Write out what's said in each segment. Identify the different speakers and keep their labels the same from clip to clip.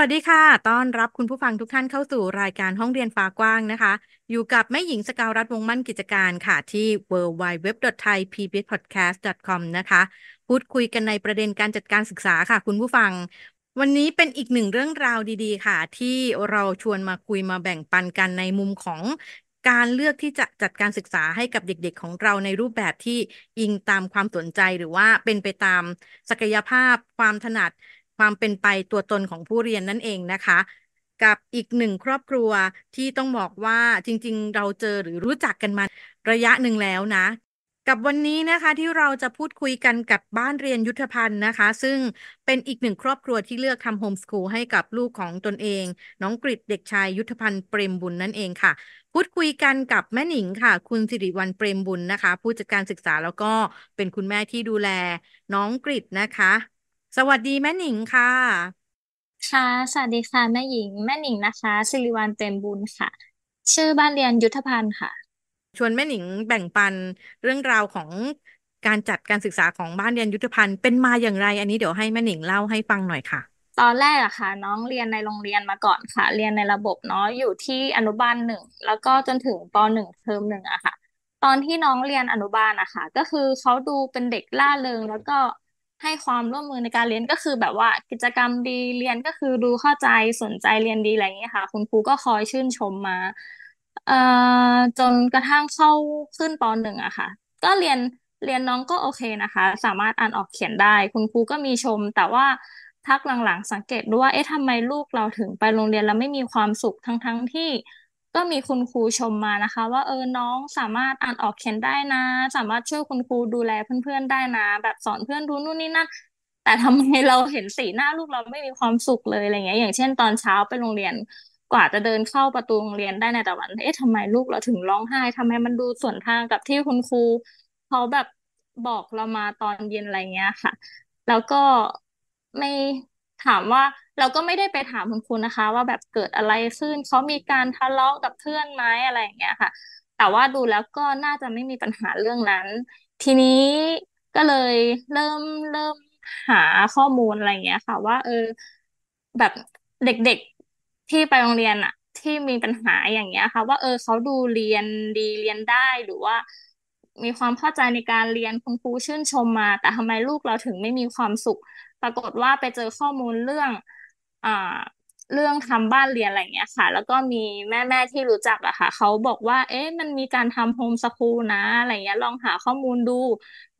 Speaker 1: วัสดีค่ะ ต้อนรับคุณผู้ฟังทุกท่านเข้าสู่รายการห้องเรียนฟ้ากว้างนะคะ อยู่กับแม่หญิงสกาวรัฐวงมั่นกิจการค่ะที่ www.thaipbspodcast.com นะคะ พูดคุยกันในประเด็นการจัดการศึกษาค่ะคุณผู้ฟัง วันนี้เป็นอีกหนึ่งเรื่องราวดีๆค่ะ ที่เราชวนมาคุยมาแบ่งปันกันในมุมของ การเลือกที่จะจัดการศึกษาให้กับเด็กๆ ของเราในรูปแบบที่อิงตามความสนใจหรือว่าเป็นไปตามศักยภาพความถนัดความเป็นไปตัวตนของผู้เรียนนั่นเองนะคะ กับอีกหนึ่งครอบครัวที่ต้องบอกว่าจริงๆ เราเจอหรือรู้จักกันมาระยะหนึ่งแล้วนะ กับวันนี้นะคะที่เราจะพูดคุยกันกับบ้านเรียนยุทธพันธ์นะคะ ซึ่งเป็นอีกหนึ่งครอบครัวที่เลือกทำโฮมสคูลให้กับลูกของตนเอง น้องกริดเด็กชายยุทธพันธ์เปรมบุญนั่นเองค่ะ พูดคุยกันกับแม่หนิงค่ะ คุณสิริวันเปรมบุญนะคะ ผู้จัดการศึกษาแล้วก็เป็นคุณแม่ที่ดูแล น้องกริดนะคะสวัสดีแม่หนิงค่ะ ค่ะ สวัสดีค่ะ แม่หญิง แม่หนิงนะคะ สิริวัลเต็มบุญค่ะ ชื่อบ้านเรียนยุทธภัณฑ์ค่ะ ชวนแม่หนิง แบ่งปันเรื่องราวของการจัดการศึกษาของบ้านเรียนยุทธภัณฑ์เป็นมาอย่างไร อันนี้เดี๋ยวให้แม่หนิงเล่าให้ฟังหน่อยค่ะ ตอนแรกอ
Speaker 2: ะค่ะ น้องเรียนในโรงเรียนมาก่อนค่ะ เรียนในระบบเนาะอยู่ที่อนุบาลหนึ่งแล้วก็จนถึงปหนึ่งเทอมหนึ่งอะค่ะ ตอนที่น้องเรียนอนุบาลอะค่ะก็คือเขาดูเป็นเด็กล่าเริงแล้วก็ให้ความร่วมมือในการเรียนก็คือแบบว่า กิจกรรมดี เรียนก็คือดูเข้าใจสนใจเรียนดีอะไรอย่างเงี้ยค่ะ คุณครูก็คอยชื่นชมมาเอ่อจนกระทั่งเข้าขึ้นปหนึ่งอะค่ะ ก็เรียนเรียนน้องก็โอเคนะคะ สามารถอ่านออกเขียนได้ คุณครูก็มีชม แต่ว่าพักหลังๆสังเกตด้วยว่าเอ๊ะทำไมลูกเราถึงไปโรงเรียนแล้วไม่มีความสุขทั้งๆที่ก็มีคุณครูชมมานะคะว่าเออน้องสามารถอ่านออกเขียนได้นะ สามารถช่วยคุณครูดูแลเพื่อน ๆ ได้นะ แบบสอนเพื่อนรู้นู่นนี่นั่นแต่ทำไมเราเห็นสีหน้าลูกเราไม่มีความสุขเลยอะไรเงี้ยอย่างเช่น ตอนเช้าไปโรงเรียนกว่าจะเดินเข้าประตูโรงเรียนได้ในแต่วันเอ๊ะทำไมลูกเราถึงร้องไห้ทำไมมันดูส่วนทางกับที่คุณครูเขาแบบบอกเรามาตอนเย็นอะไรเงี้ยค่ะ แล้วก็ไม่ถามว่าเราก็ไม่ได้ไปถามคุณครูนะคะ ว่าแบบเกิดอะไรขึ้นเขามีการทะเลาะกับเพื่อนไหมอะไรอย่างเงี้ยค่ะ แต่ว่าดูแล้วก็น่าจะไม่มีปัญหาเรื่องนั้น ทีนี้ก็เลยเริ่มเริ่มหาข้อมูลอะไรเงี้ย ค่ะว่าเออแบบเด็กๆที่ไปโรงเรียนอะที่มีปัญหาอย่างเงี้ยค่ะ ว่าเออเขาดูเรียนดีเรียนได้หรือว่า มีความเข้าใจในการเรียนคุณครูชื่นชมมา แต่ทำไมลูกเราถึงไม่มีความสุข ปรากฏว่าไปเจอข้อมูลเรื่องอ่าเรื่องทำบ้านเรียนอะไรเงี้ยค่ะ แล้วก็มีแม่แม่ที่รู้จักอะค่ะเขาบอกว่าเอ๊ะมันมีการทำโฮมสคูลนะอะไรเงี้ยลองหาข้อมูลดู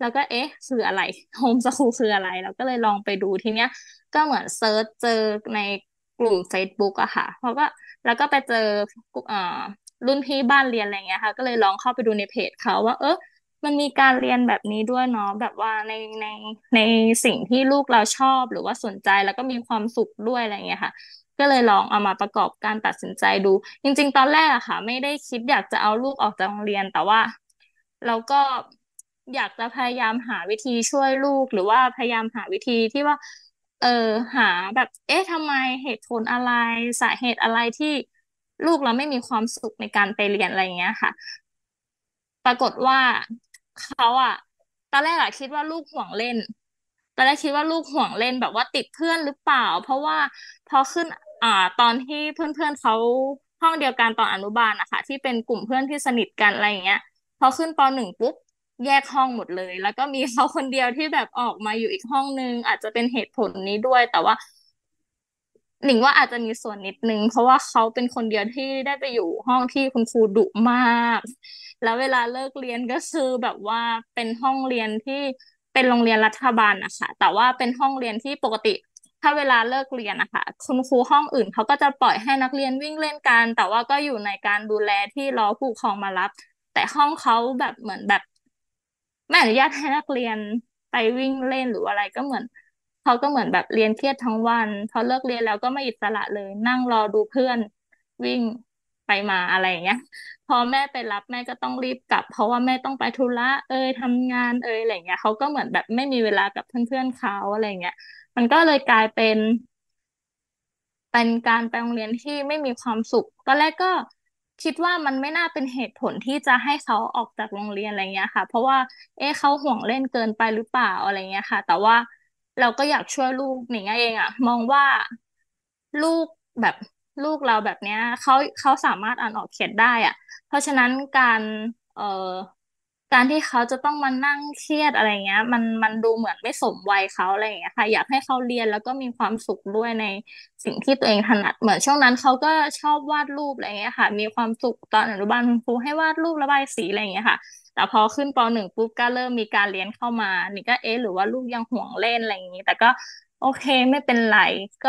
Speaker 2: แล้วก็เอ๊ะคืออะไรโฮมสคูลคืออะไรเราก็เลยลองไปดูทีเนี้ยก็เหมือนเซิร์ชเจอในกลุ่ม Facebook อะค่ะ เพราะก็แล้วก็ไปเจออ่ารุ่นพี่บ้านเรียนอะไรเงี้ยค่ะก็เลยลองเข้าไปดูในเพจเขาว่า เออมันมีการเรียนแบบนี้ด้วยเนาะแบบว่าในในในสิ่งที่ลูกเราชอบหรือว่าสนใจแล้วก็มีความสุขด้วยอะไรเงี้ยค่ะ ก็เลยลองเอามาประกอบการตัดสินใจดู จริง ๆ ตอนแรกอะค่ะ ไม่ได้คิดอยากจะเอาลูกออกจากโรงเรียนแต่ว่า เราก็อยากจะพยายามหาวิธีช่วยลูก หรือว่าพยายามหาวิธีที่ว่า เออหาแบบเอ๊ะทำไมเหตุผลอะไร สาเหตุอะไรที่ลูกเราไม่มีความสุขในการไปเรียนอะไรเงี้ยค่ะ ปรากฏว่าเขาอะตอนแรกอะคิดว่าลูกห่วงเล่นตอนแรกคิดว่าลูกห่วงเล่นแบบว่าติดเพื่อนหรือเปล่า เพราะว่าพอขึ้นอ่าตอนที่เพื่อนๆเขาห้องเดียวกันตอนอนุบาลนะคะที่เป็นกลุ่มเพื่อนที่สนิทกันอะไรอย่างเงี้ยพอขึ้นปหนึ่งปุ๊บแยกห้องหมดเลย แล้วก็มีเขาคนเดียวที่แบบออกมาอยู่อีกห้องนึง อาจจะเป็นเหตุผลนี้ด้วย แต่ว่า หนิงว่าอาจจะมีส่วนนิดนึงเพราะว่าเขาเป็นคนเดียวที่ได้ไปอยู่ห้องที่คุณครูดุมากแล้วเวลาเลิกเรียนก็คือแบบว่าเป็นห้องเรียนที่เป็นโรงเรียนรัฐบาลนะคะแต่ว่าเป็นห้องเรียนที่ปกติ ถ้าเวลาเลิกเรียนนะคะคุณครูห้องอื่นเขาก็จะปล่อยให้นักเรียนวิ่งเล่นกันแต่ว่าก็อยู่ในการดูแลที่รอผู้ปกครองมารับ แต่ห้องเขาแบบเหมือนแบบไม่อนุญาตให้นักเรียนไปวิ่งเล่นหรืออะไรก็เหมือนเขาก็เหมือนแบบเรียนเครียดทั้งวันพอเลิกเรียนแล้วก็ไม่อิสระเลยนั่งรอดูเพื่อนวิ่งไปมาอะไรอย่างเงี้ยพอแม่ไปรับแม่ก็ต้องรีบกลับ เพราะว่าแม่ต้องไปธุระเอ้ยทำงานเอ้ยอะไรเงี้ยเขาก็เหมือนแบบไม่มีเวลากับเพื่อนๆเขาอะไรเงี้ยมันก็เลยกลายเป็นเป็นการไปโรงเรียนที่ไม่มีความสุขตอนแรกก็คิดว่ามันไม่น่าเป็นเหตุผลที่จะให้เขาออกจากโรงเรียนอะไรเงี้ยค่ะ เพราะว่าเอ๊ะเขาห่วงเล่นเกินไปหรือเปล่าอะไรเงี้ยค่ะ แต่ว่าเราก็อยากช่วยลูกหนิงเองอะมองว่าลูกแบบลูกเราแบบเนี้ยเขาเขาสามารถอ่านออกเขียนได้อะเพราะฉะนั้นการเอ่อการที่เขาจะต้องมานั่งเครียดอะไรเงี้ยมันมันดูเหมือนไม่สมวัยเขาอะไรเงี้ยค่ะ อยากให้เขาเรียนแล้วก็มีความสุขด้วยในสิ่งที่ตัวเองถนัด เหมือนช่วงนั้น เขาก็ชอบวาดรูปอะไรเงี้ยค่ะ มีความสุขตอนอนุบาลครูให้วาดรูประบายสีอะไรเงี้ยค่ะ แต่พอขึ้นปหนึ่งปุ๊บก็เริ่มมีการเรียนเข้ามา นี่ก็เอ๊ะหรือว่าลูกยังห่วงเล่นอะไรอย่างนี้แต่ก็ โอเคไม่เป็นไรก็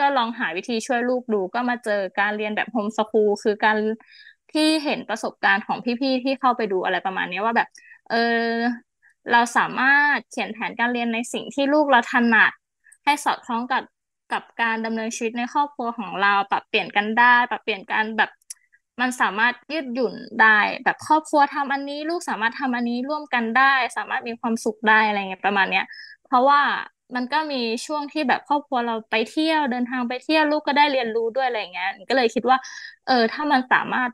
Speaker 2: ก็ลองหาวิธีช่วยลูกดูก็มาเจอการเรียนแบบโฮมสคูลคือการที่เห็นประสบการณ์ของพี่ๆที่เข้าไปดูอะไรประมาณนี้ว่าแบบเออเราสามารถเขียนแผนการเรียนในสิ่งที่ลูกเราถนัด ให้สอดคล้องกับกับการดำเนินชีวิตในครอบครัวของเรา ปรับเปลี่ยนกันได้ ปรับเปลี่ยนการแบบมันสามารถยืดหยุ่นได้ แบบครอบครัวทำอันนี้ ลูกสามารถทำอันนี้ร่วมกันได้ สามารถมีความสุขได้อะไรเงี้ยประมาณเนี้ย เพราะว่ามันก็มีช่วงที่แบบครอบครัวเราไปเที่ยวเดินทางไปเที่ยวลูกก็ได้เรียนรู้ด้วยอะไรเงี้ยก็เลยคิดว่า เออถ้ามันสามารถ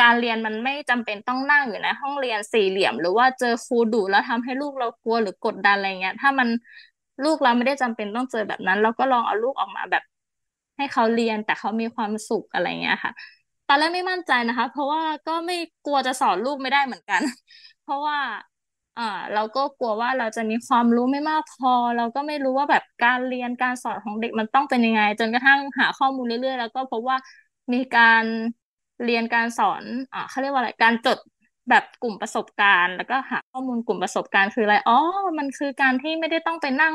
Speaker 2: การเรียนมันไม่จำเป็นต้องนั่งอยู่ในห้องเรียนสี่เหลี่ยมหรือว่าเจอครูดุแล้วทำให้ลูกเรากลัวหรือกดดันอะไรเงี้ยถ้ามันลูกเราไม่ได้จำเป็นต้องเจอแบบนั้น เราก็ลองเอาลูกออกมาแบบ ให้เขาเรียนแต่เขามีความสุขอะไรเงี้ยค่ะตอนแรกไม่มั่นใจนะคะ เพราะว่าก็ไม่กลัวจะสอนลูกไม่ได้เหมือนกัน เพราะว่าอ่าเราก็กลัวว่าเราจะมีความรู้ไม่มากพอ เราก็ไม่รู้ว่าแบบการเรียนการสอนของเด็กมันต้องเป็นยังไง จนกระทั่งหาข้อมูลเรื่อยๆ แล้วก็พบว่ามีการเรียนการสอนอ่าเขาเรียกว่าอะไรการจดแบบกลุ่มประสบการณ์ แล้วก็หาข้อมูลกลุ่มประสบการณ์คืออะไรอ๋อมันคือการที่ไม่ได้ต้องไปนั่ง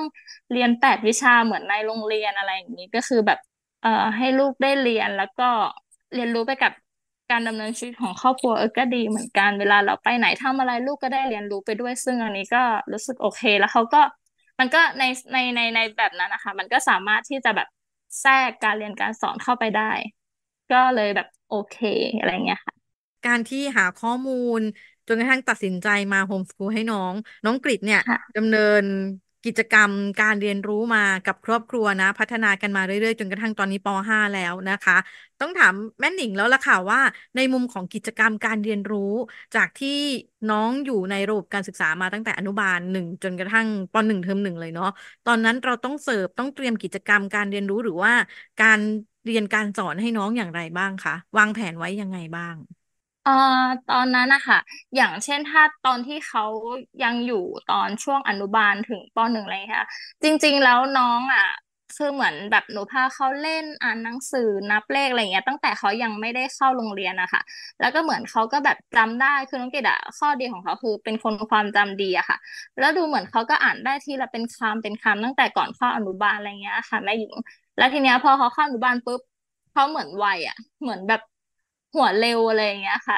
Speaker 2: เรียนแปดวิชาเหมือนในโรงเรียนอะไรอย่างนี้ก็คือแบบเอ่อให้ลูกได้เรียนแล้วก็เรียนรู้ไปกับการดำเนินชีวิตของครอบครัวเออก็ดีเหมือนกันเวลาเราไปไหนทำอะไรลูกก็ได้เรียนรู้ไปด้วยซึ่งอันนี้ก็รู้สึกโอเค แล้วเขาก็มันก็ในในในในแบบนั้นนะคะ มันก็สามารถที่จะแบบแทรกการเรียนการสอนเข้าไปได้ ก็เลยแบบโอเคอะไรเงี้ยค่ะ
Speaker 1: การที่หาข้อมูลจนกระทั่งตัดสินใจมาโฮมสกูลให้น้อง น้องกริดเนี่ยดำเนินกิจกรรมการเรียนรู้มากับครอบครัวนะ พัฒนากันมาเรื่อยๆ จนกระทั่งตอนนี้ป .5 แล้วนะคะ ต้องถามแม่หนิงแล้วล่ะค่ะว่า ในมุมของกิจกรรมการเรียนรู้ จากที่น้องอยู่ในระบบการศึกษามาตั้งแต่อนุบาลหนึ่งจนกระทั่งป .1 เทอมหนึ่งเลยเนาะตอนนั้นเราต้องเสิร์ฟต้องเตรียมกิจกรรมการเรียนรู้หรือว่า การเรียนการสอนให้น้องอย่างไรบ้างคะวางแผนไว้ยังไงบ้าง
Speaker 2: เอ่อตอนนั้นนะคะอย่างเช่นถ้าตอนที่เขายังอยู่ตอนช่วงอนุบาลถึงปหนึ่งอะไรอย่างเงี้ยค่ะจริงๆแล้วน้องอ่ะคือเหมือนแบบหนูพาเขาเล่นอ่านหนังสือนับเลขอะไรเงี้ยตั้งแต่เขายังไม่ได้เข้าโรงเรียนนะคะแล้วก็เหมือนเขาก็แบบจำได้คือน้องเกดอะข้อดีของเขาคือเป็นคนความจำดีอะค่ะ แล้วดูเหมือนเขาก็อ่านได้ทีละเป็นคำเป็นคำตั้งแต่ก่อนเข้าอนุบาลอะไรเงี้ยค่ะแม่หญิงแล้วทีเนี้ยพอเขาเข้าอนุบาลปุ๊บเขาเหมือนไวอ่ะเหมือนแบบหัวเร็วอะไรอย่างเงี้ยค่ะ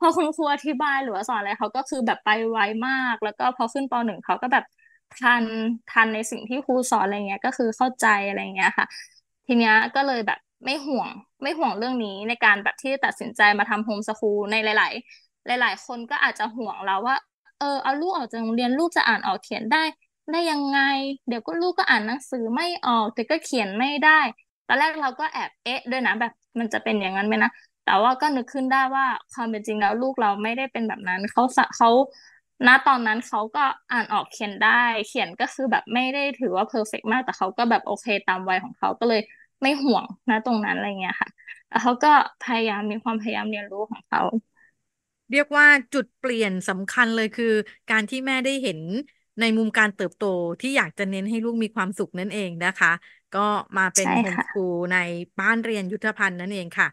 Speaker 2: พอคุณครูอธิบายหรือว่าสอนอะไรเขาก็คือแบบไปไวมาก แล้วก็พอขึ้นปหนึ่งเขาก็แบบทันทันในสิ่งที่ครูสอน อะไรเงี้ย ก็คือเข้าใจอะไรเงี้ยค่ะ ทีเนี้ยก็เลยแบบไม่ห่วงไม่ห่วงเรื่องนี้ในการแบบที่ตัดสินใจมาทำโฮมสคูลในหลายๆ หลาย ๆ คนก็อาจจะห่วงเราว่าเออเอาลูกออกจากโรงเรียนลูกจะอ่านออกเขียนได้ได้ยังไง เดี๋ยวก็ลูกก็อ่านหนังสือไม่ออกเด็กก็เขียนไม่ได้ตอนแรกเราก็แอบเอ๊ะด้วยนะแบบมันจะเป็นอย่างนั้นไหมนะแต่ว่าก็นึกขึ้นได้ว่าความเป็นจริงแล้วลูกเราไม่ได้เป็นแบบนั้นเขาเขาณตอนนั้นเขาก็อ่านออกเขียนได้ เขียนก็คือแบบไม่ได้ถือว่าเพอร์เฟกมาก แต่เขาก็แบบโอเคตามวัยของเขาก็เลยไม่ห่วงนะตรงนั้นอะไรเงี้ยค่ะแล้วเขาก็พยายามมีความพยายามเรียนรู้ของเขา
Speaker 1: เรียกว่าจุดเปลี่ยนสำคัญเลยคือการที่แม่ได้เห็นในมุมการเติบโตที่อยากจะเน้นให้ลูกมีความสุขนั่นเองนะคะ ก็มาเป็นโฮมสกูลในบ้านเรียนยุทธภัณฑ์นั่นเองค่ะ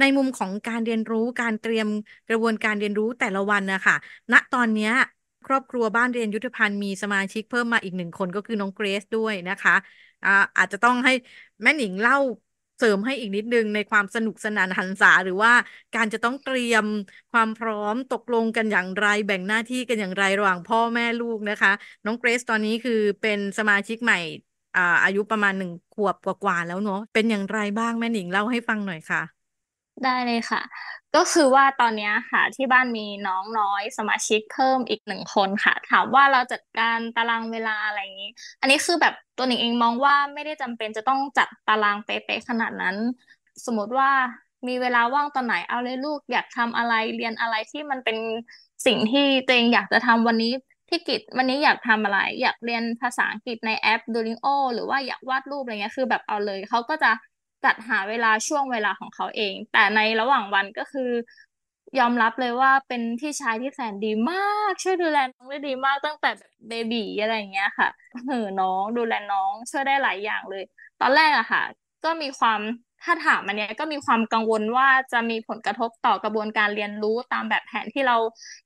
Speaker 1: ในมุมของการเรียนรู้การเตรียมกระบวนการเรียนรู้แต่ละวันนะคะณ ตอนนี้ครอบครัวบ้านเรียนยุทธภัณฑ์มีสมาชิกเพิ่มมาอีกหนึ่งคนก็คือน้องเกรซด้วยนะคะอาอาจจะต้องให้แม่หนิงเล่าเสริมให้อีกนิดนึงในความสนุกสนานหันษา หรือว่าการจะต้องเตรียมความพร้อมตกลงกันอย่างไรแบ่งหน้าที่กันอย่างไรระหว่างพ่อแม่ลูกนะคะ น้องเกรซตอนนี้คือเป็นสมาชิกใหม่อาอายุประมาณหนึ่งขวบกว่าๆแล้วเนาะเป็นอย่างไรบ้างแม่หนิงเล่าให้ฟังหน่อยค่ะ
Speaker 2: ได้เลยค่ะ ก็คือว่าตอนนี้ค่ะที่บ้านมีน้องน้อย สมาชิกเพิ่มอีกหนึ่งคนค่ะ ถามว่าเราจัดการตารางเวลาอะไรอย่างนี้ อันนี้คือแบบตัวหนิงเองมองว่าไม่ได้จำเป็นจะต้องจัดตารางเป๊ะๆขนาดนั้น สมมติว่ามีเวลาว่างตอนไหนเอาเลยลูก อยากทำอะไรเรียนอะไรที่มันเป็นสิ่งที่ตัวเองอยากจะทำวันนี้ที่กิจวันนี้อยากทำอะไร อยากเรียนภาษาอังกฤษในแอป Duolingo หรือว่าอยากวาดรูปอะไรเงี้ยคือแบบเอาเลยเขาก็จะจัดหาเวลาช่วงเวลาของเขาเอง แต่ในระหว่างวันก็คือ ยอมรับเลยว่าเป็นพี่ชายที่แสนดีมากช่วยดูแลน้องได้ดีมากตั้งแต่เบบีอะไรอย่างเงี้ยค่ะเออน้องดูแลน้องช่วยได้หลายอย่างเลย ตอนแรกอะค่ะ ก็มีความถ้าถามมันเนี้ยก็มีความกังวลว่าจะมีผลกระทบต่อกระบวนการเรียนรู้ตามแบบแผนที่เรา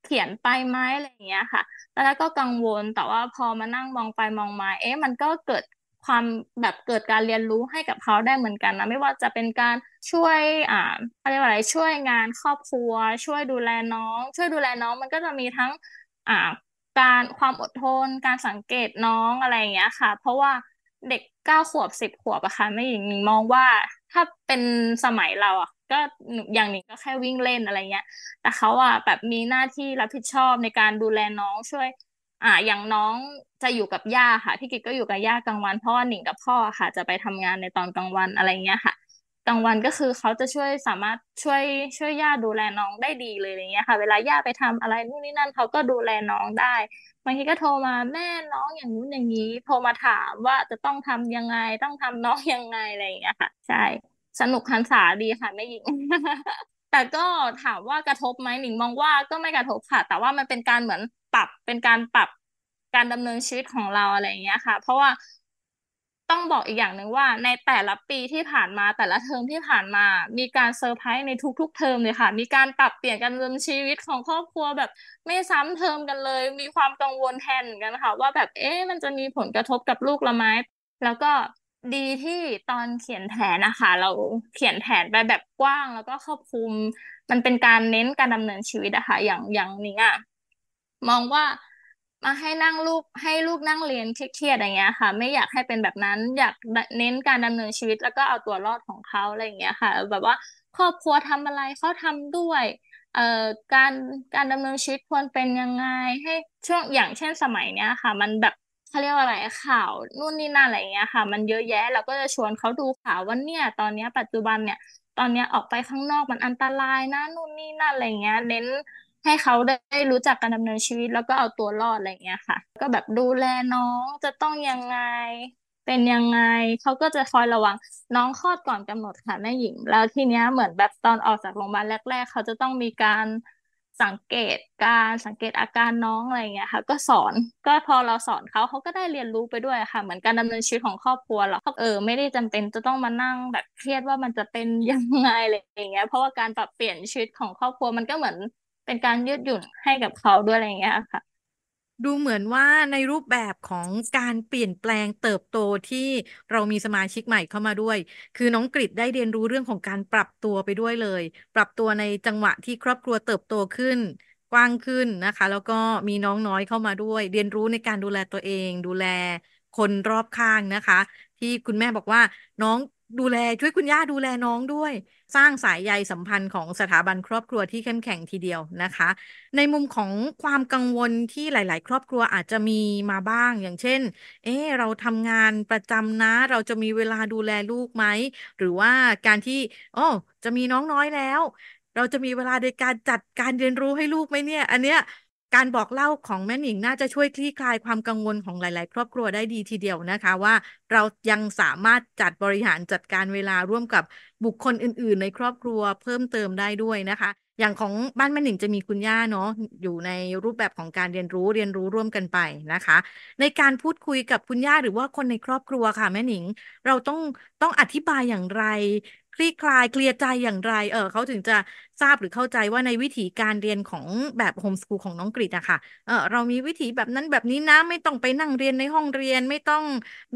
Speaker 2: เขียนไปไหมอะไรอย่างเงี้ยค่ะแล้วก็กังวลแต่ว่าพอมานั่งมองไปมองมาเอ๊ะมันก็เกิดความแบบเกิดการเรียนรู้ให้กับเขาได้เหมือนกันนะไม่ว่าจะเป็นการช่วยอ่าอะไรอะไรช่วยงานครอบครัว ช่วยดูแลน้อง ช่วยดูแลน้องมันก็จะมีทั้งอ่าการความอดทน การสังเกตน้องอะไรอย่างเงี้ยค่ะ เพราะว่าเด็กเก้าขวบสิบขวบอะค่ะไม่หญิงมองว่าถ้าเป็นสมัยเราอะก็อย่างนี้ก็แค่วิ่งเล่นอะไรเงี้ยแต่เขาอะแบบมีหน้าที่รับผิดชอบในการดูแลน้องช่วยอ่าอย่างน้องจะอยู่กับย่าค่ะพี่กิตก็อยู่กับย่ากลางวันเพราะว่าหนิงกับพ่อค่ะ จะไปทำงานในตอนกลางวันอะไรเงี้ยค่ะกลางวันก็คือเขาจะช่วยสามารถช่วยช่วยย่าดูแลน้องได้ดีเลยอะไรเงี้ยค่ะ เวลาย่าไปทำอะไรนู่นนี่นั่นเขาก็ดูแลน้องได้บางทีก็โทรมาแม่น้องอย่างนู้นอย่างนี้โทรมาถามว่าจะต้องทำยังไงต้องทำน้องยังไงอะไรเงี้ยค่ะใช่สนุกคันษาดีค่ะแม่หญิงแต่ก็ถามว่ากระทบไหมหนิงมองว่าก็ไม่กระทบค่ะ แต่ว่ามันเป็นการเหมือนปรับเป็นการปรับการดำเนินชีวิตของเรา อะไรอย่างเงี้ยค่ะ เพราะว่าต้องบอกอีกอย่างหนึ่งว่าในแต่ละปีที่ผ่านมาแต่ละเทอมที่ผ่านมา มีการเซอร์ไพรส์ในทุกๆ เทอมเลยค่ะ มีการปรับเปลี่ยนการดำเนินชีวิตของครอบครัวแบบไม่ซ้ำเทอมกันเลย มีความกังวลแทนกันค่ะ ว่าแบบเอ๊ะมันจะมีผลกระทบกับลูกเราไหมแล้วก็ดีที่ตอนเขียนแผนนะคะ เราเขียนแผนไปแบบกว้างแล้วก็ครอบคลุม มันเป็นการเน้นการดำเนินชีวิตนะคะอย่างอย่างนี้อ่ะมองว่ามาให้นั่งลูกให้ลูกนั่งเรียนเครียดๆอย่างเงี้ยค่ะ ไม่อยากให้เป็นแบบนั้น อยากเน้นการดำเนินชีวิต แล้วก็เอาตัวรอดของเขาอะไรอย่างเงี้ยค่ะ แบบว่าครอบครัวทำอะไรเขาทำด้วยเอ่อการการดำเนินชีวิตควรเป็นยังไงให้ช่วงอย่างเช่นสมัยเนี้ยค่ะ มันแบบเขาเรียกว่าอะไรข่าวนู่นนี่นั่นอะไรเงี้ยค่ะ มันเยอะแยะเราก็จะชวนเขาดูข่าวว่าเนี่ยตอนนี้ปัจจุบันเนี่ยตอนนี้ออกไปข้างนอกมันอันตรายนะนู่นนี่นั่นอะไรเงี้ยเน้นให้เขาได้รู้จักการดำเนินชีวิตแล้วก็เอาตัวรอดอะไรเงี้ยค่ะ ก็แบบดูแลน้องจะต้องยังไงเป็นยังไงเขาก็จะคอยระวังน้องคลอดก่อนกำหนดค่ะแม่หญิง แล้วทีเนี้ยเหมือนแบบตอนออกจากโรงพยาบาลแรก ๆเขาจะต้องมีการสังเกตการสังเกตอาการน้องอะไรเงี้ยค่ะ ก็สอนก็พอเราสอนเขาเขาก็ได้เรียนรู้ไปด้วยค่ะ เหมือนการดำเนินชีวิตของครอบครัวเราเออไม่ได้จำเป็นจะต้องมานั่ง แบบเครียดว่ามันจะเป็นยังไงอะไรอย่างเงี้ยเพราะว่าการปรับเปลี่ยนชีวิตของครอบครัวมันก็เหมือนเป็นการยืดหยุ่นให้กับเขาด้วยอะไรเงี้ยค่ะ
Speaker 1: ดูเหมือนว่าในรูปแบบของการเปลี่ยนแปลงเติบโตที่เรามีสมาชิกใหม่เข้ามาด้วย คือน้องกริดได้เรียนรู้เรื่องของการปรับตัวไปด้วยเลย ปรับตัวในจังหวะที่ครอบครัวเติบโตขึ้นกว้างขึ้นนะคะ แล้วก็มีน้องน้อยเข้ามาด้วย เรียนรู้ในการดูแลตัวเองดูแลคนรอบข้างนะคะ ที่คุณแม่บอกว่าน้องดูแลช่วยคุณย่าดูแลน้องด้วย สร้างสายใย สัมพันธ์ของสถาบันครอบครัวที่เข้มแข็งทีเดียวนะคะ ในมุมของความกังวลที่หลาย ๆ ครอบครัวอาจจะมีมาบ้างอย่างเช่น เออเราทำงานประจำนะ เราจะมีเวลาดูแลลูกไหม หรือว่าการที่โอ้จะมีน้องน้อยแล้ว เราจะมีเวลาในการจัดการเรียนรู้ให้ลูกไหมเนี่ย อันเนี้ยการบอกเล่าของแม่หนิงน่าจะช่วยคลี่คลายความกังวลของหลาย ๆ ครอบครัวได้ดีทีเดียวนะคะ ว่าเรายังสามารถจัดบริหารจัดการเวลาร่วมกับบุคคลอื่นๆ ในครอบครัวเพิ่มเติมได้ด้วยนะคะอย่างของบ้านแม่หนิงจะมีคุณย่าเนาะอยู่ในรูปแบบของการเรียนรู้เรียนรู้ร่วมกันไปนะคะ ในการพูดคุยกับคุณย่าหรือว่าคนในครอบครัวค่ะแม่หนิงเราต้องต้องอธิบายอย่างไร คลี่คลายเคลียร์ใจอย่างไรเออเขาถึงจะทราบหรือเข้าใจว่าในวิธีการเรียนของแบบโฮมสกูลของน้องกรีอะค่ะเออเรามีวิธีแบบนั้นแบบนี้นะ ไม่ต้องไปนั่งเรียนในห้องเรียนไม่ต้อง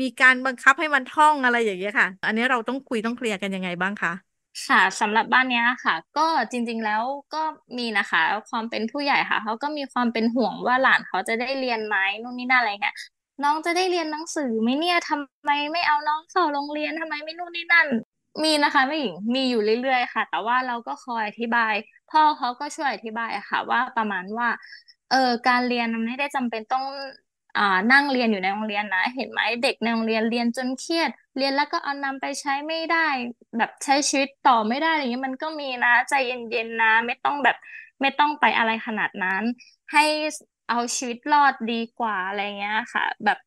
Speaker 1: มีการบังคับให้มันท่องอะไรอย่างเงี้ยค่ะ อันนี้เราต้องคุยต้องเคลียร์กันยังไงบ้างคะค่ะสำหรับบ้านเนี้ยค่ะ ก็จริง ๆแล้วก็
Speaker 2: มีนะคะ ความเป็นผู้ใหญ่ค่ะเขาก็มีความเป็นห่วงว่าหลานเขาจะได้เรียนไหมนู่นนี่นั่นอะไรเงี้ยน้องจะได้เรียนหนังสือไหมเนี่ยทำไมไม่เอาน้องเข้าโรงเรียนทำไมไม่นู่นนี่นั่น มีนะคะไม่หญิงมีอยู่เรื่อยๆค่ะ แต่ว่าเราก็คอยอธิบาย พ่อเขาก็ช่วยอธิบายค่ะ ว่าประมาณว่า เออการเรียนมันไม่ได้จำเป็นต้อง่านั่งเรียนอยู่ในโรงเรียนนะ เห็นไหมเด็กในโรงเรียนเรียนจนเครียด เรียนแล้วก็เอานำไปใช้ไม่ได้ แบบใช้ชีวิตต่อไม่ได้อะไรเงี้ยมันก็มีนะใจเย็นๆนะ ไม่ต้องแบบไม่ต้องไปอะไรขนาดนั้น ให้เอาชีวิตรอดดีกว่าอะไรเงี้ยค่ะ แบบ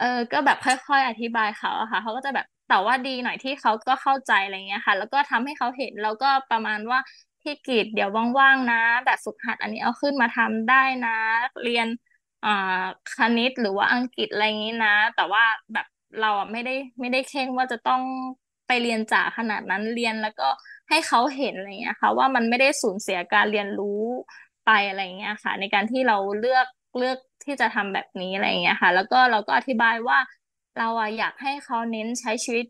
Speaker 2: เออก็แบบค่อย ๆ อธิบายเขาอะค่ะเขาก็จะแบบแต่ว่าดีหน่อยที่เขาก็เข้าใจอะไรเงี้ยค่ะ แล้วก็ทำให้เขาเห็นแล้วก็ประมาณว่าพี่กีดเดี๋ยวว่างๆนะ แบบสุขหัดอันนี้เอาขึ้นมาทำได้นะเรียนอ่าคณิตหรือว่าอังกฤษอะไรอย่างนี้นะ แต่ว่าแบบเราอ่ะไม่ได้ไม่ได้เค่งว่าจะต้องไปเรียนจากขนาดนั้นเรียนแล้วก็ให้เขาเห็นอะไรเงี้ยค่ะว่ามันไม่ได้สูญเสียการเรียนรู้ไปอะไรเงี้ยค่ะในการที่เราเลือกเลือกที่จะทำแบบนี้อะไรเงี้ยค่ะแล้วก็เราก็อธิบายว่า เราอะอยากให้เขาเน้นใช้ชีวิต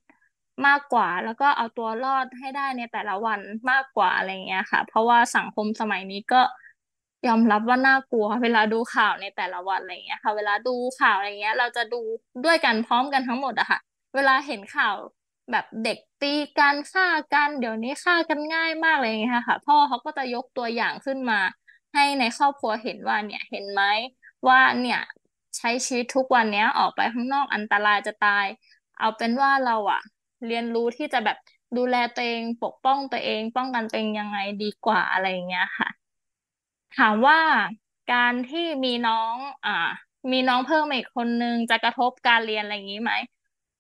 Speaker 2: มากกว่า แล้วก็เอาตัวรอดให้ได้ในแต่ละวันมากกว่าอะไรเงี้ยค่ะ เพราะว่าสังคมสมัยนี้ก็ยอมรับว่าน่ากลัว เวลาดูข่าวในแต่ละวันอะไรเงี้ยค่ะ เวลาดูข่าวอะไรเงี้ย เราจะดูด้วยกันพร้อมกันทั้งหมดอะค่ะ เวลาเห็นข่าวแบบเด็กตีกันฆ่ากัน เดี๋ยวนี้ฆ่ากัน ง่ายมากเลยเงี้ยค่ะ พ่อเขาก็จะยกตัวอย่างขึ้นมาให้ในครอบครัวเห็นว่าเนี่ยเห็นไหมว่าเนี่ยใช้ชีวิตทุกวันเนี้ยออกไปข้างนอกอันตรายจะตาย เอาเป็นว่าเราอะเรียนรู้ที่จะแบบดูแลตัวเอง ปกป้องตัวเอง ป้องกันตัวเองยังไงดีกว่าอะไรเงี้ยค่ะถามว่าการที่มีน้องอ่ามีน้องเพิ่มอีกคนนึง จะกระทบการเรียนอะไรอย่างนี้ไหม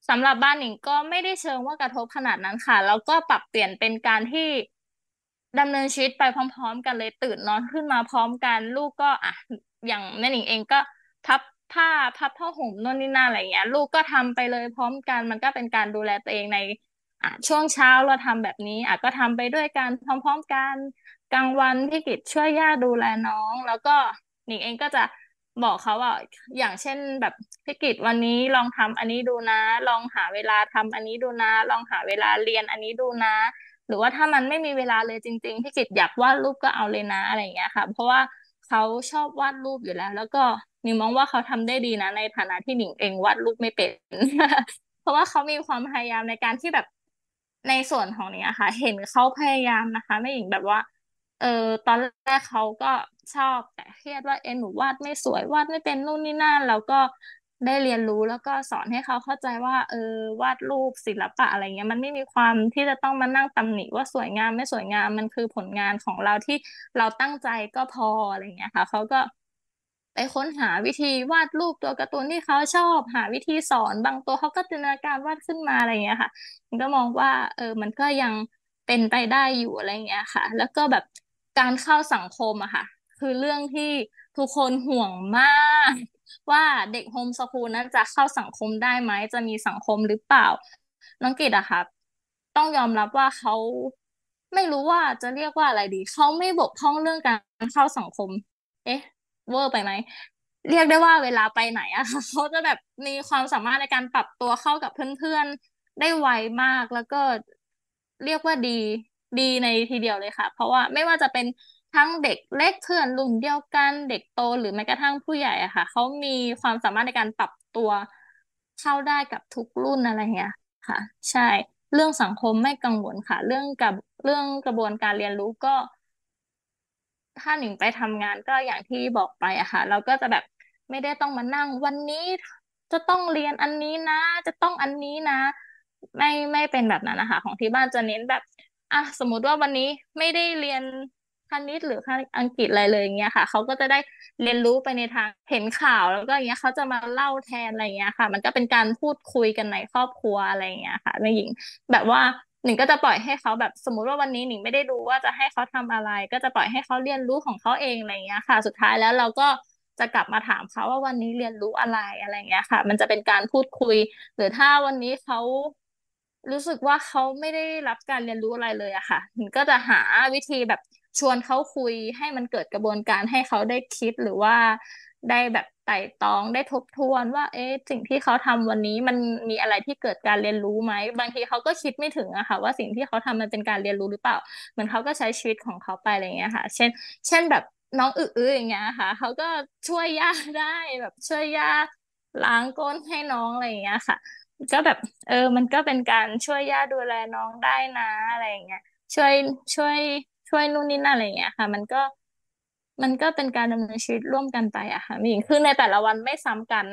Speaker 2: สำหรับบ้านหนิงก็ไม่ได้เชิงว่ากระทบขนาดนั้นค่ะแล้วก็ปรับเปลี่ยนเป็นการที่ดำเนินชีวิตไปพร้อม ๆ กันเลยตื่นนอนขึ้นมาพร้อมกัน ลูกก็อ่ะอย่างแม่หนิงเองก็พับผ้าพับผ้าห่มนู่นนี่นั่นอะไรเงี้ยลูกก็ทำไปเลยพร้อมกันมันก็เป็นการดูแลตัวเองในอ่ะช่วงเช้าเราทำแบบนี้อ่ะก็ทำไปด้วยกันพร้อมๆกันกลางวันพี่กิจช่วยย่าดูแลน้องแล้วก็หนิงเองก็จะบอกเขาว่าอย่างเช่นแบบพี่กิจวันนี้ลองทำอันนี้ดูนะ ลองหาเวลาทำอันนี้ดูนะ ลองหาเวลาเรียนอันนี้ดูนะ หรือว่าถ้ามันไม่มีเวลาเลยจริงๆพี่กิจอยากวาดรูปก็เอาเลยนะอะไรอย่างเงี้ยค่ะ เพราะว่าเขาชอบวาดรูปอยู่แล้ว แล้วก็หนิงมองว่าเขาทำได้ดีนะ ในฐานะที่หนิงเองวาดรูปไม่เป็นเพราะว่าเขามีความพยายามในการที่แบบในส่วนของนี้ค่ะ เห็นเขาพยายามนะคะแม่หญิงแบบว่าเออตอนแรกเขาก็ชอบ แต่เครียดว่าเอ็นหนูวาดไม่สวย วาดไม่เป็นนู่นนี่นั่นแล้วก็ได้เรียนรู้แล้วก็สอนให้เขาเข้าใจว่า เออวาดรูปศิลปะอะไรเงี้ย มันไม่มีความที่จะต้องมานั่งตำหนิ ว่าสวยงามไม่สวยงามมันคือผลงานของเราที่เราตั้งใจก็พออะไรเงี้ยค่ะเขาก็ ไปค้นหาวิธีวาดรูปตัวการ์ตูนที่เขาชอบ หา วิธีสอนบางตัวเขาก็จินตนาการวาดขึ้นมาอะไรเงี้ยค่ะ มันก็มองว่าเออมันก็ยังเป็นไปได้อยู่อะไรเงี้ยค่ะ แล้วก็แบบการเข้าสังคมอะค่ะ คือเรื่องที่ทุกคนห่วงมาก ว่าเด็กโฮมสกูลนั้นจะเข้าสังคมได้ไหมจะมีสังคมหรือเปล่าน้องกิตอะค่ะต้องยอมรับว่าเขาไม่รู้ว่าจะเรียกว่าอะไรดีเขาไม่บกพร่องเรื่องการเข้าสังคม เอ๊ะเวอร์ไปไหมเรียกได้ว่าเวลาไปไหนอะค่ะเขาจะแบบมีความสามารถในการปรับตัวเข้ากับเพื่อนๆได้ไวมากแล้วก็เรียกว่าดีดีในทีเดียวเลยค่ะ เพราะว่าไม่ว่าจะเป็นทั้งเด็กเล็กเพื่อนรุ่นเดียวกันเด็กโตหรือแม้กระทั่งผู้ใหญ่อะค่ะ เขามีความสามารถในการปรับตัวเข้าได้กับทุกรุ่นอะไรเงี้ย ค่ะ ใช่ เรื่องสังคมไม่กังวลค่ะ เรื่องกับเรื่องกระบวนการเรียนรู้ก็ถ้าหนิงไปทำงานก็อย่างที่บอกไปอะค่ะ เราก็จะแบบไม่ได้ต้องมานั่ง วันนี้จะต้องเรียนอันนี้นะ จะต้องอันนี้นะ ไม่ไม่เป็นแบบนั้นนะคะของที่บ้านจะเน้นแบบอ่ะสมมติว่าวันนี้ไม่ได้เรียนคณิตหรืออังกฤษอะไรเลยอย่างเงี้ยค่ะเขาก็จะได้เรียนรู้ไปในทางเห็นข่าว แล้วก็อย่างเงี้ยเขาจะมาเล่าแทนอะไรเงี้ยค่ะ มันก็เป็นการพูดคุยกันในครอบครัวอะไรเงี้ยค่ะแม่หญิงแบบว่าหนิงก็จะปล่อยให้เขาแบบสมมุติว่าวันนี้หนิงไม่ได้ดูว่าจะให้เขาทำอะไร ก็จะปล่อยให้เขาเรียนรู้ของเขาเองอะไรเงี้ยค่ะ สุดท้ายแล้วเราก็จะกลับมาถามเขาว่าวันนี้เรียนรู้อะไรอะไรเงี้ยค่ะ มันจะเป็นการพูดคุย หรือถ้าวันนี้เขารู้สึกว่าเขาไม่ได้รับการเรียนรู้อะไรเลยอะค่ะก็จะหาวิธีแบบชวนเขาคุยให้มันเกิดกระบวนการให้เขาได้คิดหรือว่า ได้แบบไต่ตองได้ทบทวนว่า เอ๊ะ สิ่งที่เขาทำวันนี้มันมีอะไรที่เกิดการเรียนรู้ไหมบางทีเขาก็คิดไม่ถึงอะค่ะ ว่าสิ่งที่เขาทำมันเป็นการเรียนรู้หรือเปล่าเหมือนเขาก็ใช้ชีวิตของเขาไปอะไรเงี้ยค่ะ เช่น เช่นแบบน้องอึออย่างเงี้ยค่ะเขาก็ช่วยย่าได้แบบช่วยย่าล้างก้นให้น้องอะไรอย่างเงี้ยค่ะก็แบบเออมันก็เป็นการช่วยย่าดูแลน้องได้นะอะไรอย่างเงี้ยช่วยช่วยช่วยนู่นนี่นั่นอะไรอย่างเงี้ยค่ะ มันก็มันก็เป็นการดำเนินชีวิตร่วมกันไปอะค่ะมีคือในแต่ละวันไม่ซ้ำกัน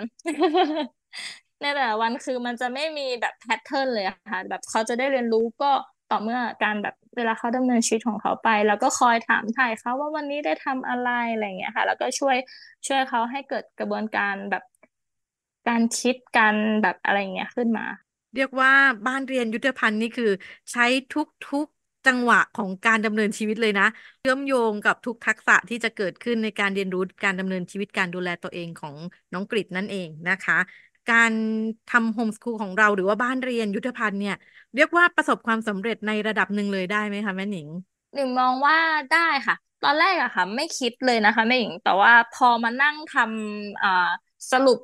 Speaker 2: ในแต่ละวันคือมันจะไม่มีแบบแพทเทิร์นเลยอะค่ะ แบบเขาจะได้เรียนรู้ก็ต่อเมื่อการแบบเวลาเขาดำเนินชีวิตของเขาไป แล้วก็คอยถามถ่ายเขาว่าวันนี้ได้ทำอะไรอะไรอย่างเงี้ยค่ะ แล้วก็ช่วยช่วยเขาให้เกิดกระบวนการแบบการคิดกันแบบอะไรเงี้ยขึ้นมา
Speaker 1: เรียกว่าบ้านเรียนยุทธภัณฑ์นี่คือใช้ทุกๆจังหวะของการดำเนินชีวิตเลยนะเชื่อมโยงกับทุกทักษะที่จะเกิดขึ้นในการเรียนรู้การดำเนินชีวิตการดูแลตัวเองของน้องกริดนั่นเองนะคะ การทำโฮมสคูลของเรา หรือว่าบ้านเรียนยุทธภัณฑ์เนี่ยเรียกว่าประสบความสำเร็จในระดับหนึ่งเลยได้ไหมคะแม่หนิงหนึ่งมองว่าได้ค่ะ ตอนแรก
Speaker 2: อะค่ะไม่คิดเลยนะคะแม่หนิงแต่ว่าพอมานั่งทำสรุป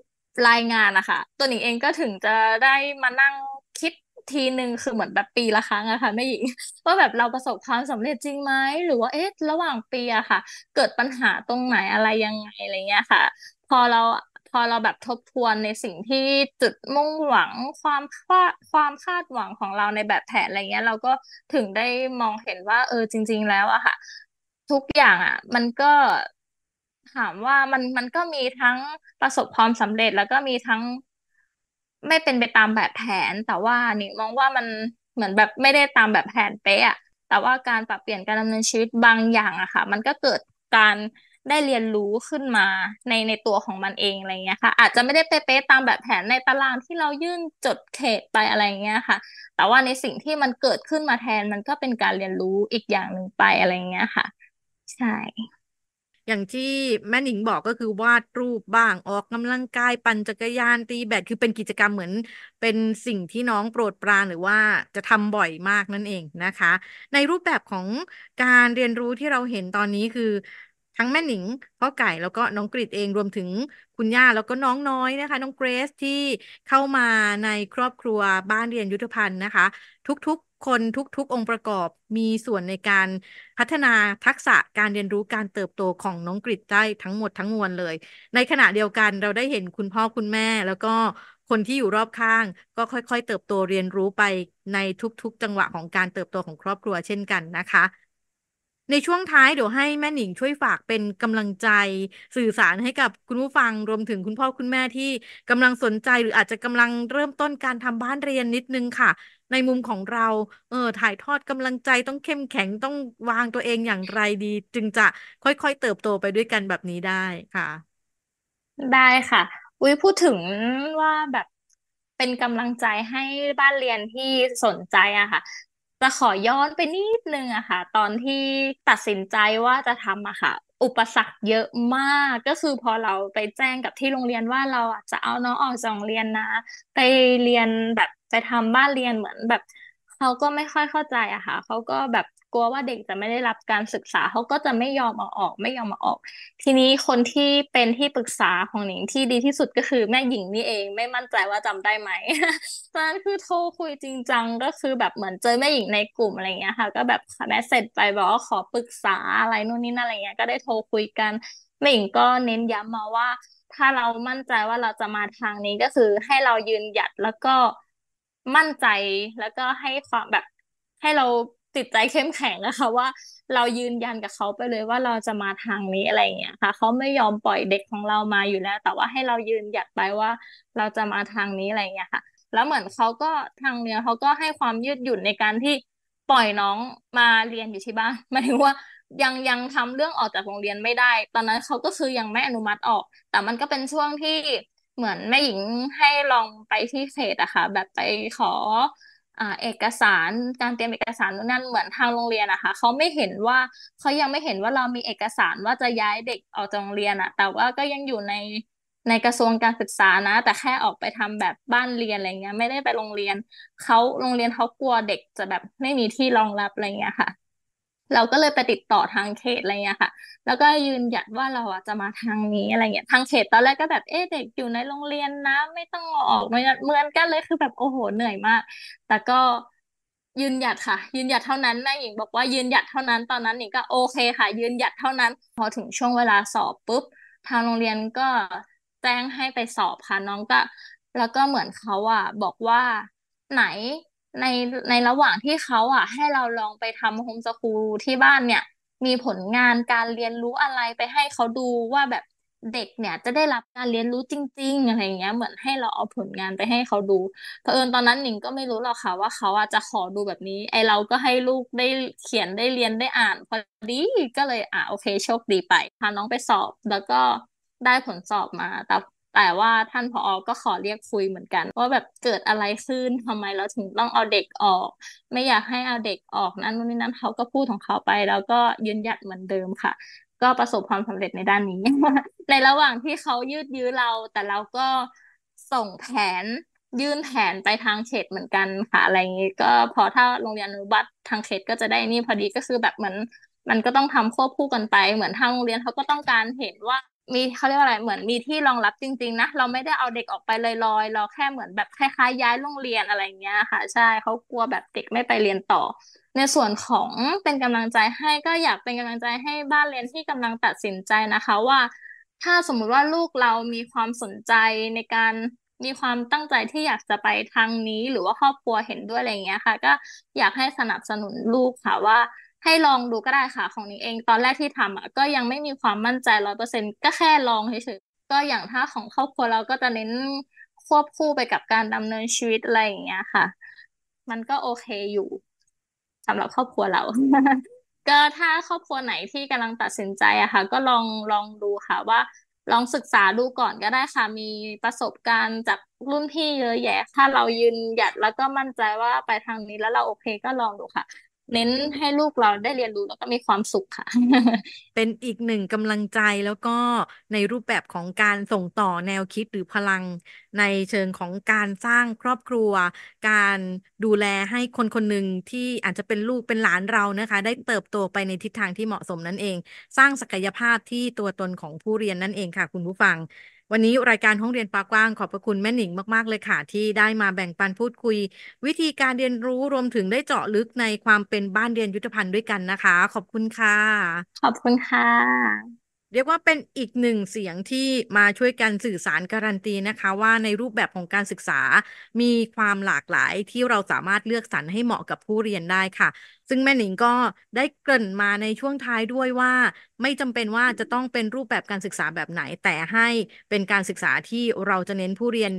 Speaker 2: รายงานนะคะตัวหนิงเองก็ถึงจะได้มานั่งคิดทีหนึ่งคือเหมือนแบบปีละครั้งอะค่ะแม่หญิงว่าแบบเราประสบความสำเร็จจริงไหมหรือว่าเอ๊ะระหว่างปีอะค่ะ เกิดปัญหาตรงไหนอะไรยังไงอะไรเงี้ยค่ะ พอเราพอเราแบบทบทวนในสิ่งที่จุดมุ่งหวังความคาดความคาดหวังของเราในแบบแผนอะไรเงี้ยเราก็ถึงได้มองเห็นว่า เออจริง ๆ แล้วอะค่ะ ทุกอย่างอะมันก็ถามว่ามันมันก็มีทั้งประสบความสำเร็จ แล้วก็มีทั้งไม่เป็นไปตามแบบแผน แต่ว่านี่มองว่ามันเหมือนแบบไม่ได้ตามแบบแผนเป๊ะแต่ว่าการปรับเปลี่ยนการดำเนินชีวิตบางอย่างอะค่ะ มันก็เกิดการได้เรียนรู้ขึ้นมาในในตัวของมันเองอะไรเงี้ยค่ะอาจจะไม่ได้เป๊ะๆตามแบบแผนในตารางที่เรายื่นจดเขตไปอะไรเงี้ยค่ะ แต่ว่าในสิ่งที่มันเกิดขึ้นมาแทนมันก็เป็นการเรียนรู้อีกอย่างหนึ่งไปอะไรเงี้ยค่ะ ใช่
Speaker 1: อย่างที่แม่หนิงบอกก็คือวาดรูปบ้างออกกำลังกายปั่นจักรยานตีแบดคือเป็นกิจกรรมเหมือน เป็นสิ่งที่น้องโปรดปราน หรือว่าจะทำบ่อยมากนั่นเองนะคะ ในรูปแบบของการเรียนรู้ที่เราเห็นตอนนี้คือทั้งแม่หนิงพ่อไก่แล้วก็น้องกริดเองรวมถึงคุณย่าแล้วก็น้องน้อยนะคะ น้องเกรซที่เข้ามาในครอบครัวบ้านเรียนยุทธภัณฑ์นะคะ ทุกคนทุกๆองค์ประกอบมีส่วนในการพัฒนาทักษะการเรียนรู้การเติบโตของน้องกริดได้ทั้งหมดทั้งมวลเลย ในขณะเดียวกันเราได้เห็นคุณพ่อคุณแม่แล้วก็คนที่อยู่รอบข้าง ก็ค่อยๆ เติบโตเรียนรู้ไปในทุก ๆ จังหวะของการเติบโตของครอบครัวเช่นกันนะคะในช่วงท้ายเดี๋ยวให้แม่หนิงช่วยฝากเป็นกำลังใจ สื่อสารให้กับคุณผู้ฟังรวมถึงคุณพ่อคุณแม่ที่กำลังสนใจหรืออาจจะกำลังเริ่มต้นการทำบ้านเรียนนิดนึงค่ะ ในมุมของเรา เออ ถ่ายทอดกำลังใจต้องเข้มแข็งต้องวางตัวเองอย่างไรดี จึงจะค่อยๆเติบโตไปด้วยกันแบบนี้ได้ค่ะ ได้ค่ะอุ้ยพูดถึ
Speaker 2: งว่าแบบ เป็นกำลังใจให้บ้านเรียนที่สนใจอะค่ะจะขอย้อนไปนิดนึงอะค่ะ ตอนที่ตัดสินใจว่าจะทำอะค่ะ อุปสรรคเยอะมากก็คือพอเราไปแจ้งกับที่โรงเรียนว่าเราจะเอาน้องออกจากโรงเรียนนะ ไปเรียนแบบไปทำบ้านเรียนเหมือนแบบเขาก็ไม่ค่อยเข้าใจอะค่ะเขาก็แบบลัวว่าเด็กจะไม่ได้รับการศึกษาเขาก็จะไม่ยอมมอาออกไม่ยอมมาออก ทีนี้คนที่เป็นที่ปรึกษาของหนิงที่ดีที่สุดก็คือแม่หญิงนี่เอง ไม่มั่นใจว่าจำได้ไหมตอนนั้นคือโทรคุยจริงจังก็คือแบบเหมือนเจอแม่หญิงในกลุ่มอะไรเงี้ยค่ะ ก็แบบแมสเสร็จไปบอกว่าขอปรึกษาอะไรนู่นนี่นั่นอะไรเงี้ยก็ได้โทรคุยกันแม่หญิงก็เน้นย้ำมาว่า ถ้าเรา มั่นใจว่าเราจะมาทางนี้ ก็คือให้เรายืนหยัดแล้วก็มั่นใจแล้วก็ให้ความแบบให้เราติดใจเข้มแข็งนะคะว่า เรายืนยันกับเขาไปเลยว่าเราจะมาทางนี้อะไรเงี้ยค่ะเขาไม่ยอมปล่อยเด็กของเรามาอยู่แล้ว แต่ว่าให้เรายืนหยัดไปว่า เราจะมาทางนี้อะไรเงี้ยค่ะ แล้วเหมือนเขาก็ทางเนี้ยเขาก็ให้ความยืดหยุ่นในการที่ปล่อยน้องมาเรียนอยู่ที่บ้านหมายถึงว่ายังยังทำเรื่องออกจากโรงเรียนไม่ได้ ตอนนั้นเขาก็คือยังไม่อนุมัติออก แต่มันก็เป็นช่วงที่เหมือนแม่หญิงให้ลองไปที่เขตอะค่ะแบบไปขออ่าเอกสารการเตรียมเอกสารนั่นเหมือนทางโรงเรียนนะคะเขาไม่เห็นว่าเขายังไม่เห็นว่าเรามีเอกสารว่าจะย้ายเด็กออกจากโรงเรียนอะแต่ว่าก็ยังอยู่ในในกระทรวงการศึกษานะ แต่แค่ออกไปทำแบบบ้านเรียนอะไรเงี้ยไม่ได้ไปโรงเรียนเขาโรงเรียนเขากลัวเด็กจะแบบไม่มีที่รองรับอะไรเงี้ยค่ะเราก็เลยไปติดต่อทางเขตอะไรเงี้ยค่ะ แล้วก็ยืนยันว่าเราอ่ะจะมาทางนี้อะไรเงี้ย ทางเขต ตอนแรกก็แบบเอ๊ะเด็กอยู่ในโรงเรียนนะไม่ต้องออกเหมือนกันเลยคือแบบโอ้โหเหนื่อยมาก แต่ก็ยืนหยัดค่ะ ยืนหยัดเท่านั้นแม่หญิงบอกว่ายืนหยัดเท่านั้นตอนนั้นหญิงก็โอเคค่ะ ยืนหยัดเท่านั้น พอถึงช่วงเวลาสอบปุ๊บทางโรงเรียนก็แจ้งให้ไปสอบค่ะน้องก็ แล้วก็เหมือนเขาอ่ะบอกว่าไหนในในระหว่างที่เขาอ่ะให้เราลองไปทำโฮมสกูลที่บ้านเนี่ยมีผลงานการเรียนรู้อะไรไปให้เขาดูว่าแบบเด็กเนี่ยจะได้รับการเรียนรู้จริง ๆอะไรอย่างเงี้ยเหมือนให้เราเอาผลงานไปให้เขาดูเผอิญตอนนั้นหนิงก็ไม่รู้หรอกค่ะว่าเขาอ่จจะขอดูแบบนี้ ไอเราก็ให้ลูกได้เขียนได้เรียนได้อ่านพอดีก็เลยอ่ะโอเคโชคดีไปพาน้องไปสอบแล้วก็ได้ผลสอบมาแต่แต่ว่าท่านพออก็ขอเรียกคุยเหมือนกันว่าแบบเกิดอะไรขึ้นทำไมเราถึงต้องเอาเด็กออก ไม่อยากให้เอาเด็กออกนั่นนู่นนี่นั่นเขาก็พูดของเขาไป แล้วก็ยืนหยัดเหมือนเดิมค่ะ ก็ประสบความสำเร็จในด้านนี้ในระหว่างที่เขายืดยื้อเราแต่เราก็ส่งแผนยื่นแผนไปทางเขตเหมือนกันค่ะอะไรอย่างนี้ ก็พอถ้าโรงเรียนอนุบัตทางเขตก็จะได้นี่พอดีก็คือแบบเหมือนมันก็ต้องทำควบคู่กันไป เหมือนทางโรงเรียนเขาก็ต้องการเห็นว่ามีเขาเรียกว่าอะไร เหมือนมีที่รองรับจริง ๆนะเราไม่ได้เอาเด็กออกไปลอยๆเราแค่เหมือนแบบคล้ายๆย้ายโรงเรียนอะไรเงี้ยค่ะ ใช่เขากลัวแบบเด็กไม่ไปเรียนต่อ ในส่วนของเป็นกำลังใจให้ก็อยากเป็นกำลังใจให้บ้านเรียนที่กำลังตัดสินใจนะคะว่า ถ้าสมมุติว่าลูกเรามีความสนใจในการมีความตั้งใจที่อยากจะไปทางนี้หรือว่าครอบครัวเห็นด้วยอะไรเงี้ยค่ะ ก็อยากให้สนับสนุนลูกค่ะว่าให้ลองดูก็ได้ค่ะ ของนิ้งเองตอนแรกที่ทำอ่ะก็ยังไม่มีความมั่นใจร้อยเปอร์เซ็นต์ก็แค่ลองเฉยๆก็อย่างถ้าของครอบครัวเราก็จะเน้นควบคู่ไปกับการดำเนินชีวิตอะไรอย่างเงี้ยค่ะ มันก็โอเคอยู่ สำหรับครอบครัวเราก็ถ้าครอบครัวไหนที่กำลังตัดสินใจอะค่ะ ก็ลองลองดูค่ะ ว่า ลองศึกษาดูก่อนก็ได้ค่ะ มีประสบการณ์จากรุ่นพี่เยอะแยะ ถ้าเรายืนหยัดแล้วก็มั่นใจว่าไปทางนี้แล้วเราโอเค
Speaker 1: ก็ลองดูค่ะเน้นให้ลูกเราได้เรียนรู้แล้วก็มีความสุขค่ะ เป็นอีกหนึ่งกำลังใจแล้วก็ในรูปแบบของการส่งต่อแนวคิดหรือพลัง ในเชิงของการสร้างครอบครัว การดูแลให้คนคนหนึ่งที่อาจจะเป็นลูกเป็นหลานเรานะคะ ได้เติบโตไปในทิศทางที่เหมาะสมนั่นเอง สร้างศักยภาพที่ตัวตนของผู้เรียนนั่นเองค่ะ คุณผู้ฟังวันนี้รายการห้องเรียนปากว้างขอบพระคุณแม่หนิงมากๆเลยค่ะที่ได้มาแบ่งปันพูดคุย วิธีการเรียนรู้รวมถึงได้เจาะลึกในความเป็นบ้านเรียนยุทธภัณฑ์ด้วยกันนะคะ ขอบคุณค่ะ ขอบคุณค่ะเรียกว่าเป็นอีกหนึ่งเสียงที่มาช่วยกันสื่อสารการันตีนะคะว่าในรูปแบบของการศึกษา มีความหลากหลายที่เราสามารถเลือกสรรให้เหมาะกับผู้เรียนได้ค่ะ ซึ่งแม่หนิงก็ได้เกริ่นมาในช่วงท้ายด้วยว่า ไม่จำเป็นว่าจะต้องเป็นรูปแบบการศึกษาแบบไหน แต่ให้เป็นการศึกษาที่เราจะเน้นผู้เรียน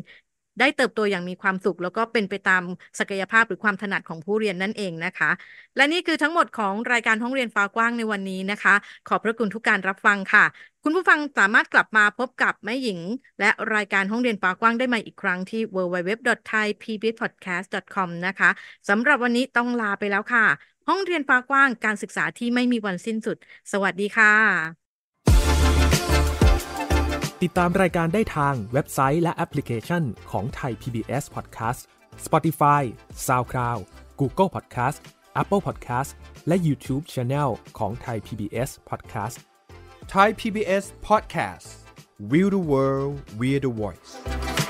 Speaker 1: ได้เติบโตอย่างมีความสุขแล้วก็เป็นไปตามศักยภาพหรือความถนัดของผู้เรียนนั่นเองนะคะ และนี่คือทั้งหมดของรายการห้องเรียนฟ้ากว้างในวันนี้นะคะ ขอบพระคุณทุกการรับฟังค่ะ คุณผู้ฟังสามารถกลับมาพบกับแม่หญิง และรายการห้องเรียนฟ้ากว้างได้ใหม่อีกครั้งที่ www.thaipbspodcast.com นะคะสำหรับวันนี้ต้องลาไปแล้วค่ะ ห้องเรียนฟ้ากว้าง การศึกษาที่ไม่มีวันสิ้นสุด สวัสดีค่ะติดตามรายการได้ทางเว็บไซต์และแอปพลิเคชันของไทย PBS Podcast Spotify SoundCloud Google Podcast Apple Podcast และ YouTube Channel ของไทย PBS Podcast Thai PBS Podcast We the World We the Voice